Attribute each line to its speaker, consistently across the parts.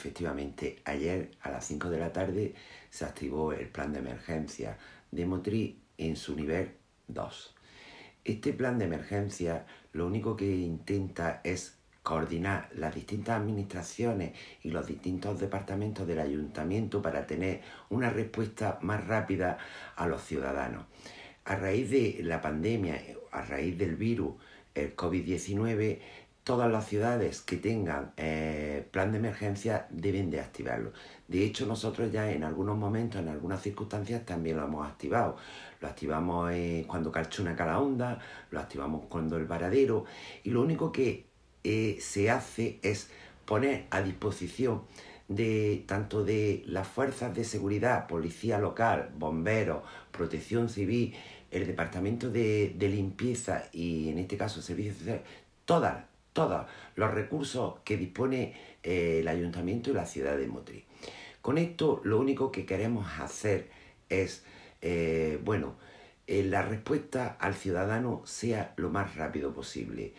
Speaker 1: efectivamente ayer a las 5 de la tarde se activó el plan de emergencia de Motriz en su nivel 2. Este plan de emergencia lo único que intenta es coordinar las distintas administraciones y los distintos departamentos del ayuntamiento para tener una respuesta más rápida a los ciudadanos. A raíz de la pandemia, a raíz del virus, el COVID-19, todas las ciudades que tengan eh, plan de emergencia deben de activarlo. De hecho, nosotros ya en algunos momentos, en algunas circunstancias, también lo hemos activado. Lo activamos cuando eh, cuando Calchuna onda, lo activamos cuando el varadero. Y lo único que eh, se hace es poner a disposición de tanto de las fuerzas de seguridad, policía local, bomberos, protección civil, el departamento de, limpieza y en este caso servicios sociales, todas todos los recursos que dispone eh, el ayuntamiento y la ciudad de Motriz. Con esto lo único que queremos hacer es, eh, bueno, eh, la respuesta al ciudadano sea lo más rápido posible.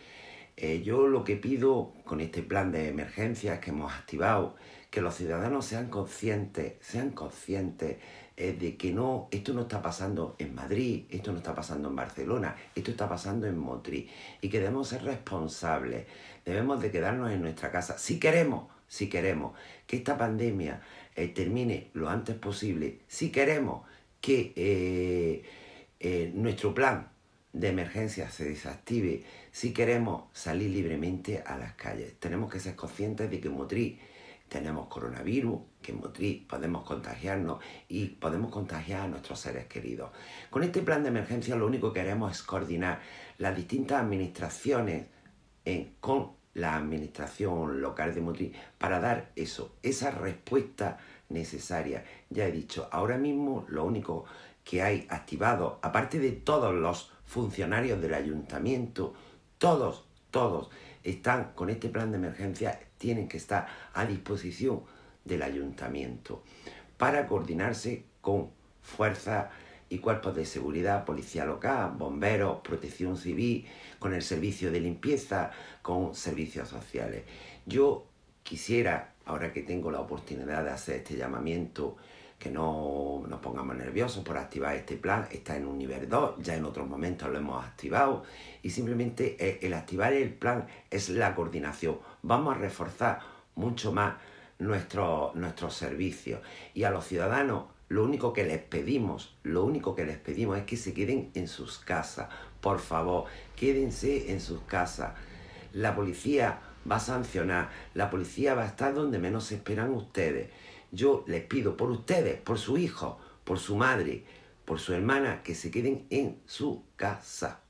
Speaker 1: Eh, yo lo que pido con este plan de emergencias que hemos activado, que los ciudadanos sean conscientes, sean conscientes eh, de que no, esto no está pasando en Madrid, esto no está pasando en Barcelona, esto está pasando en Motri, y que debemos ser responsables, debemos de quedarnos en nuestra casa, si queremos, si queremos que esta pandemia eh, termine lo antes posible, si queremos que nuestro plan de emergencia se desactive, si queremos salir libremente a las calles, tenemos que ser conscientes de que en Motriz tenemos coronavirus, que en Motriz podemos contagiarnos y podemos contagiar a nuestros seres queridos. Con este plan de emergencia lo único que queremos es coordinar las distintas administraciones en, con la administración local de Motril para dar eso, esa respuesta necesaria. Ya he dicho, ahora mismo lo único que hay activado, aparte de todos los funcionarios del ayuntamiento, todos, todos están con este plan de emergencia, tienen que estar a disposición del ayuntamiento para coordinarse con fuerza y cuerpos de seguridad, policía local, bomberos, protección civil, con el servicio de limpieza, con servicios sociales. Yo quisiera, ahora que tengo la oportunidad de hacer este llamamiento, que no nos pongamos nerviosos por activar este plan. Está en un nivel 2, ya en otros momentos lo hemos activado. Y simplemente eh, el activar el plan es la coordinación. Vamos a reforzar mucho más nuestros nuestros servicios. Y a los ciudadanos lo único que les pedimos, lo único que les pedimos es que se queden en sus casas. Por favor, quédense en sus casas. La policía va a sancionar, la policía va a estar donde menos esperan ustedes. Yo les pido por ustedes, por su hijo, por su madre, por su hermana, que se queden en su casa.